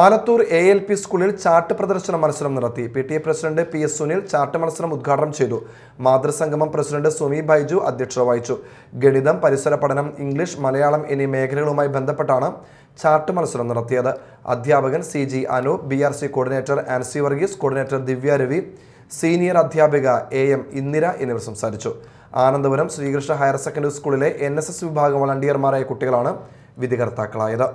Alathur A L P സ്കൂളിൽ ചാട്ട് പ്രദർശന മത്സരം നടത്തി P T A president P S Sunil chart മത്സരം ഉദ്ഘാടനം ചെയ്തു മാതൃസംഗമം പ്രസിഡന്റ് സുമി ബൈജു അധ്യക്ഷത വഹിച്ചു ഗണിതം പരിസര പഠനം ഇംഗ്ലീഷ് മലയാളം എന്നീ മേഖലകളുമായി ബന്ധപ്പെട്ടാണ് ചാട്ട് മത്സരം നടത്തിയത് അധ്യാപകൻ C G Anu B R C coordinator Ancy Varghese coordinator Divya Ravi senior അധ്യാപിക എ എം ഇന്ദിര എന്നിവർ സംസാരിച്ചു ആനന്ദപുരം ശ്രീകൃഷ്ണ ഹയർ സെക്കൻഡറി സ്കൂളിലെ എൻ വിഭാഗം വളണ്ടിയർമാരായ കുട്ടികളാണ് വിധികർത്താക്കളായത്